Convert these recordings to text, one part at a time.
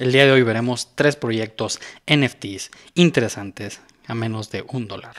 El día de hoy veremos tres proyectos NFTs interesantes a menos de un dólar.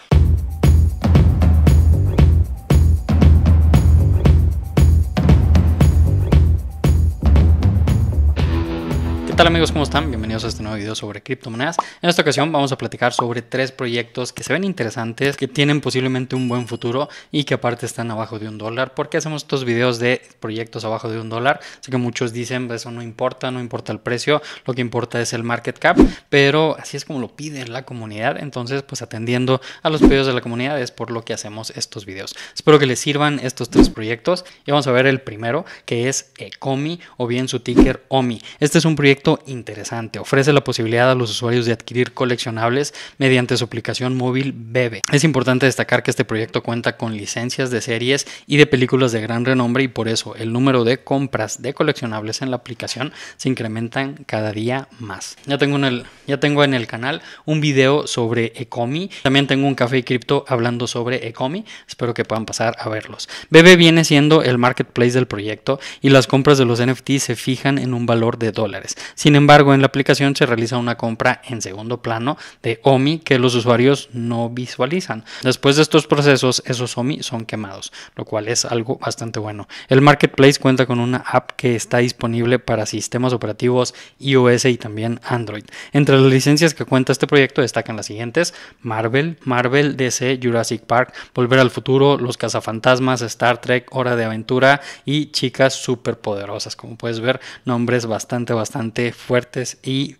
¿Qué tal amigos? ¿Cómo están? Bienvenidos a este nuevo video sobre criptomonedas. En esta ocasión vamos a platicar sobre tres proyectos que se ven interesantes, que tienen posiblemente un buen futuro y que aparte están abajo de un dólar. ¿Por qué hacemos estos videos de proyectos abajo de un dólar? Sé que muchos dicen, pues, eso no importa, no importa el precio, lo que importa es el market cap, pero así es como lo pide la comunidad. Entonces, pues atendiendo a los pedidos de la comunidad es por lo que hacemos estos videos. Espero que les sirvan estos tres proyectos y vamos a ver el primero que es Ecomi o bien su ticker OMI. Este es un proyecto interesante. Ofrece la posibilidad a los usuarios de adquirir coleccionables mediante su aplicación móvil Bebe. Es importante destacar que este proyecto cuenta con licencias de series y de películas de gran renombre y por eso el número de compras de coleccionables en la aplicación se incrementan cada día más. Ya tengo en el, ya tengo en el canal un video sobre Ecomi. También tengo un café y cripto hablando sobre Ecomi. Espero que puedan pasar a verlos. Bebe viene siendo el marketplace del proyecto y las compras de los NFT se fijan en un valor de dólares. Sin embargo, en la aplicación se realiza una compra en segundo plano de OMI que los usuarios no visualizan. Después de estos procesos, esos OMI son quemados, lo cual es algo bastante bueno. El Marketplace cuenta con una app que está disponible para sistemas operativos iOS y también Android. Entre las licencias que cuenta este proyecto destacan las siguientes: Marvel, Marvel, DC, Jurassic Park, Volver al Futuro, Los Cazafantasmas, Star Trek, Hora de Aventura y Chicas Superpoderosas. Como puedes ver, nombres bastante, bastante fuertes y,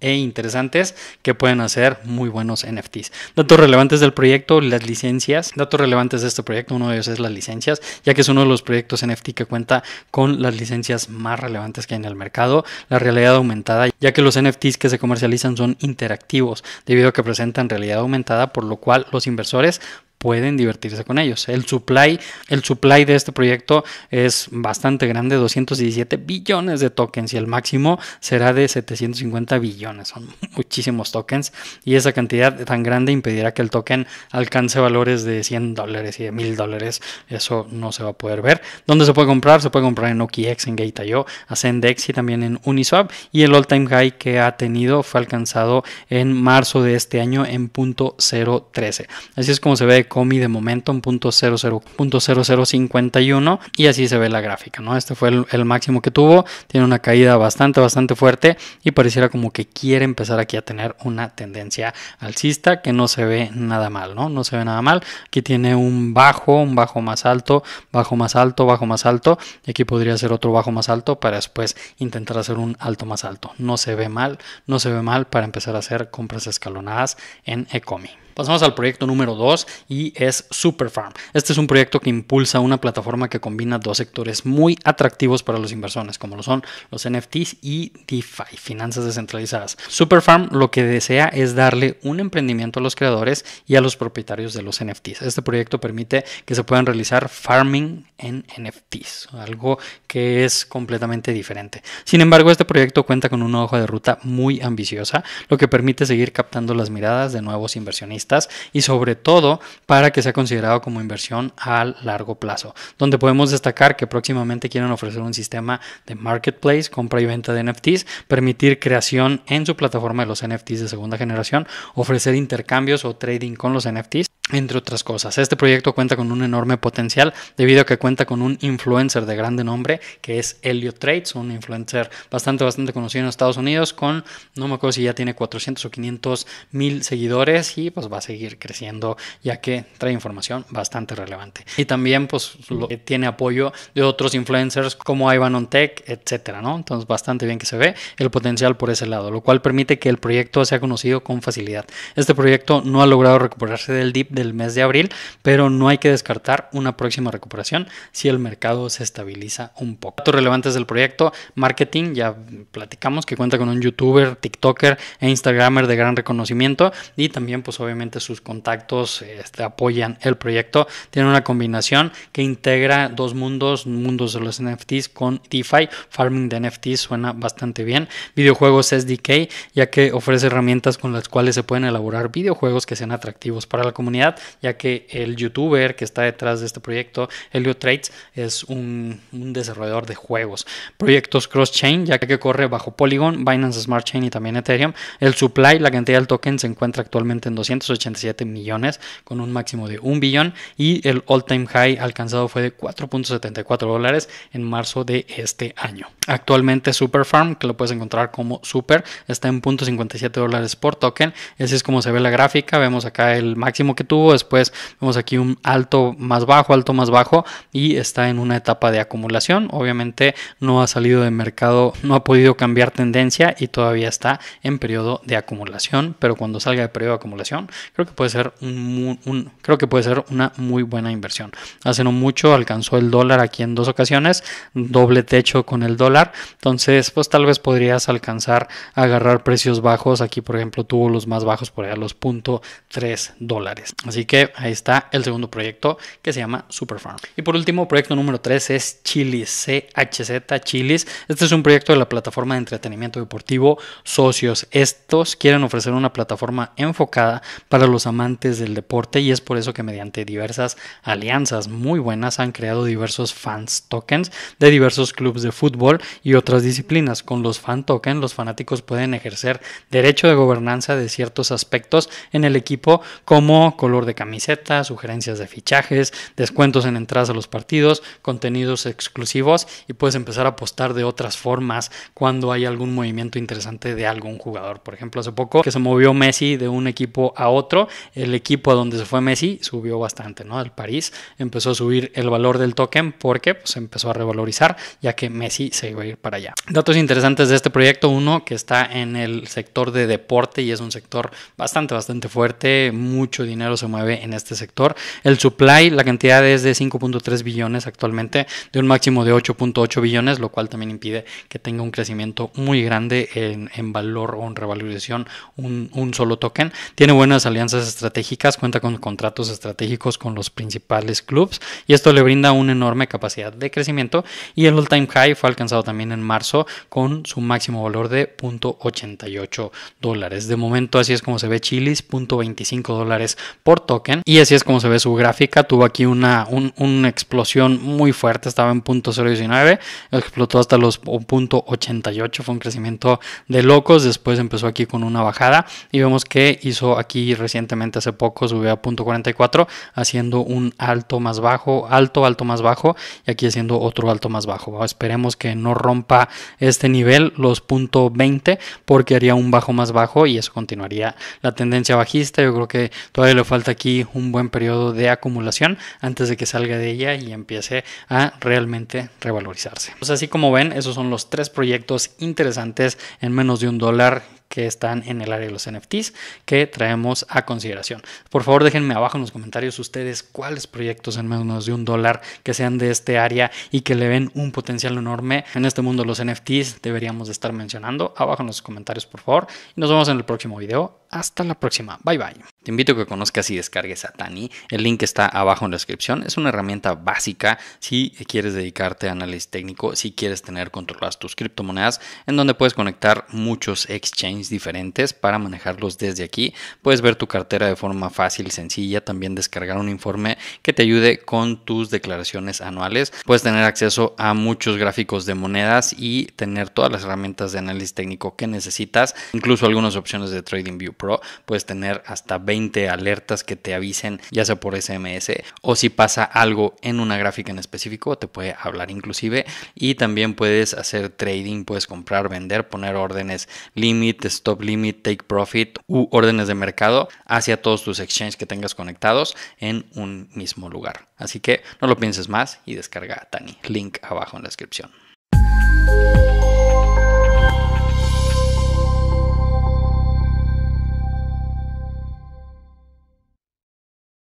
e interesantes que pueden hacer muy buenos NFTs. Datos relevantes del proyecto, las licencias. Datos relevantes de este proyecto, uno de ellos es las licencias, ya que es uno de los proyectos NFT que cuenta con las licencias más relevantes que hay en el mercado. La realidad aumentada, ya que los NFTs que se comercializan son interactivos, debido a que presentan realidad aumentada, por lo cual los inversores pueden divertirse con ellos. El supply, el supply de este proyecto es bastante grande, 217 billones de tokens y el máximo será de 750 billones. Son muchísimos tokens y esa cantidad tan grande impedirá que el token alcance valores de 100 dólares y de 1000 dólares. Eso no se va a poder ver. ¿Dónde se puede comprar? Se puede comprar en OKX, en Gate.io, Ascendex y también en Uniswap. Y el all time high que ha tenido fue alcanzado en marzo de este año en .013. Así es como se ve Ecomi de momentum 0.0051 y así se ve la gráfica, ¿no? Este fue el, máximo que tuvo, tiene una caída bastante, bastante fuerte y pareciera como que quiere empezar aquí a tener una tendencia alcista que no se ve nada mal, ¿no? No se ve nada mal, aquí tiene un bajo, un bajo más alto, bajo más alto, bajo más alto y aquí podría ser otro bajo más alto para después intentar hacer un alto más alto. No se ve mal, no se ve mal para empezar a hacer compras escalonadas en Ecomi. Pasamos al proyecto número 2 y es Superfarm. Este es un proyecto que impulsa una plataforma que combina dos sectores muy atractivos para los inversores, como lo son los NFTs y DeFi, finanzas descentralizadas. Superfarm lo que desea es darle un emprendimiento a los creadores y a los propietarios de los NFTs. Este proyecto permite que se puedan realizar farming en NFTs, algo que es completamente diferente. Sin embargo, este proyecto cuenta con una hoja de ruta muy ambiciosa, lo que permite seguir captando las miradas de nuevos inversionistas y sobre todo para que sea considerado como inversión a largo plazo, donde podemos destacar que próximamente quieren ofrecer un sistema de marketplace, compra y venta de NFTs, permitir creación en su plataforma de los NFTs de segunda generación, ofrecer intercambios o trading con los NFTs entre otras cosas. Este proyecto cuenta con un enorme potencial debido a que cuenta con un influencer de grande nombre que es Elliot Trades, un influencer bastante, bastante conocido en Estados Unidos con, no me acuerdo si ya tiene 400 o 500 mil seguidores y pues va a seguir creciendo ya que trae información bastante relevante. Y también pues lo, tiene apoyo de otros influencers como Ivan on Tech, etcétera, ¿no? Entonces bastante bien que se ve el potencial por ese lado, lo cual permite que el proyecto sea conocido con facilidad. Este proyecto no ha logrado recuperarse del dip el mes de abril, pero no hay que descartar una próxima recuperación si el mercado se estabiliza un poco. Datos relevantes del proyecto, marketing, ya platicamos que cuenta con un youtuber, tiktoker e instagramer de gran reconocimiento y también pues obviamente sus contactos este, apoyan el proyecto. Tiene una combinación que integra dos mundos, mundos de los NFTs con DeFi, farming de NFTs suena bastante bien, videojuegos SDK, ya que ofrece herramientas con las cuales se pueden elaborar videojuegos que sean atractivos para la comunidad ya que el youtuber que está detrás de este proyecto, Helio Trades, es un, desarrollador de juegos. Proyectos cross-chain, ya que corre bajo Polygon, Binance Smart Chain y también Ethereum. El supply, la cantidad del token, se encuentra actualmente en 287 millones, con un máximo de un billón, y el all-time high alcanzado fue de 4.74 dólares en marzo de este año. Actualmente Super Farm que lo puedes encontrar como Super, está en 0.57 dólares por token. Así es como se ve la gráfica. Vemos acá el máximo que tuvo después vemos aquí un alto más bajo, alto más bajo y está en una etapa de acumulación. Obviamente no ha salido de mercado, no ha podido cambiar tendencia y todavía está en periodo de acumulación, pero cuando salga de periodo de acumulación, creo que puede ser un creo que puede ser una muy buena inversión. Hace no mucho alcanzó el dólar aquí en dos ocasiones, doble techo con el dólar, entonces pues tal vez podrías alcanzar agarrar precios bajos, aquí por ejemplo tuvo los más bajos por allá los 0.3 dólares. Así que ahí está el segundo proyecto que se llama Superfarm. Y por último, proyecto número 3 es Chilis, CHZ Chilis. Este es un proyecto de la plataforma de entretenimiento deportivo Socios. Estos quieren ofrecer una plataforma enfocada para los amantes del deporte y es por eso que mediante diversas alianzas muy buenas han creado diversos fans tokens de diversos clubes de fútbol y otras disciplinas. Con los fan tokens, los fanáticos pueden ejercer derecho de gobernanza de ciertos aspectos en el equipo como de camisetas, sugerencias de fichajes, descuentos en entradas a los partidos, contenidos exclusivos y puedes empezar a apostar de otras formas cuando hay algún movimiento interesante de algún jugador. Por ejemplo, hace poco que se movió Messi de un equipo a otro, el equipo a donde se fue Messi subió bastante, ¿no? Al París empezó a subir el valor del token porque pues, se empezó a revalorizar ya que Messi se iba a ir para allá. Datos interesantes de este proyecto, uno que está en el sector de deporte y es un sector bastante, bastante fuerte, mucho dinero se mueve en este sector. El supply, la cantidad es de 5.3 billones actualmente, de un máximo de 8.8 billones, lo cual también impide que tenga un crecimiento muy grande en, valor o en revalorización un, solo token. Tiene buenas alianzas estratégicas, cuenta con contratos estratégicos con los principales clubs y esto le brinda una enorme capacidad de crecimiento. Y el all-time high fue alcanzado también en marzo con su máximo valor de 0.88 dólares. De momento así es como se ve Chilis, 0.25 dólares por token. Y así es como se ve su gráfica. Tuvo aquí una, una explosión muy fuerte. Estaba en .019. Explotó hasta los .88. Fue un crecimiento de locos. Después empezó aquí con una bajada. Y vemos que hizo aquí recientemente hace poco. Subió a .44. Haciendo un alto más bajo. Alto, alto más bajo. Y aquí haciendo otro alto más bajo. Esperemos que no rompa este nivel. Los .20. Porque haría un bajo más bajo. Y eso continuaría la tendencia bajista. Yo creo que todavía le falta aquí un buen periodo de acumulación antes de que salga de ella y empiece a realmente revalorizarse. Pues así como ven, esos son los tres proyectos interesantes en menos de un dólar que están en el área de los NFTs que traemos a consideración. Por favor, déjenme abajo en los comentarios ustedes cuáles proyectos en menos de un dólar que sean de este área y que le ven un potencial enorme en este mundo los NFTs deberíamos estar mencionando. Abajo en los comentarios, por favor. Y nos vemos en el próximo video. Hasta la próxima. Bye bye. Te invito a que conozcas y descargues a Tani. El link está abajo en la descripción. Es una herramienta básica si quieres dedicarte a análisis técnico, si quieres tener controladas tus criptomonedas, en donde puedes conectar muchos exchanges diferentes para manejarlos desde aquí. Puedes ver tu cartera de forma fácil y sencilla, también descargar un informe que te ayude con tus declaraciones anuales. Puedes tener acceso a muchos gráficos de monedas y tener todas las herramientas de análisis técnico que necesitas, incluso algunas opciones de TradingView Pro. Puedes tener hasta 20 alertas que te avisen, ya sea por SMS o si pasa algo en una gráfica en específico, te puede hablar inclusive y también puedes hacer trading, puedes comprar, vender, poner órdenes límite stop limit, take profit u órdenes de mercado hacia todos tus exchanges que tengas conectados en un mismo lugar. Así que no lo pienses más y descarga Tani. Link abajo en la descripción.